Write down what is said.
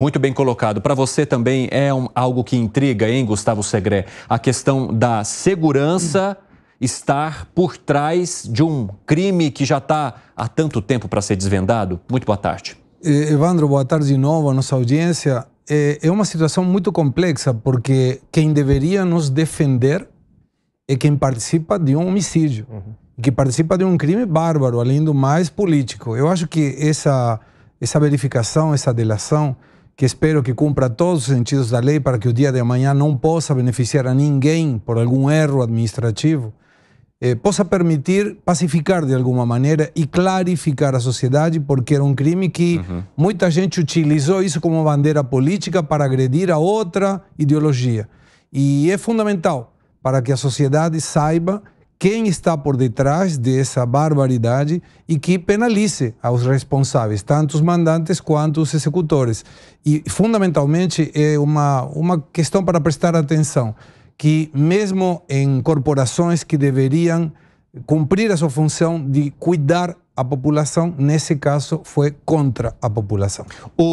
Muito bem colocado. Para você também é um, algo que intriga, hein, Gustavo Segre? A questão da segurança estar por trás de um crime que já está há tanto tempo para ser desvendado? Muito boa tarde. Evandro, boa tarde de novo à nossa audiência. É uma situação muito complexa, porque quem deveria nos defender é quem participa de um homicídio, uhum. que participa de um crime bárbaro, além do mais político. Eu acho que essa, essa verificação, essa delação, que espero que cumpra todos os sentidos da lei para que o dia de amanhã não possa beneficiar a ninguém por algum erro administrativo, eh, possa permitir pacificar de alguma maneira e clarificar a sociedade, porque era um crime que uhum. muita gente utilizou isso como bandeira política para agredir a outra ideologia. E é fundamental para que a sociedade saiba quem está por detrás dessa barbaridade e que penalize aos responsáveis, tanto os mandantes quanto os executores. E, fundamentalmente, é uma, uma questão para prestar atenção, que mesmo em corporações que deveriam cumprir a sua função de cuidar a população, nesse caso foi contra a população. O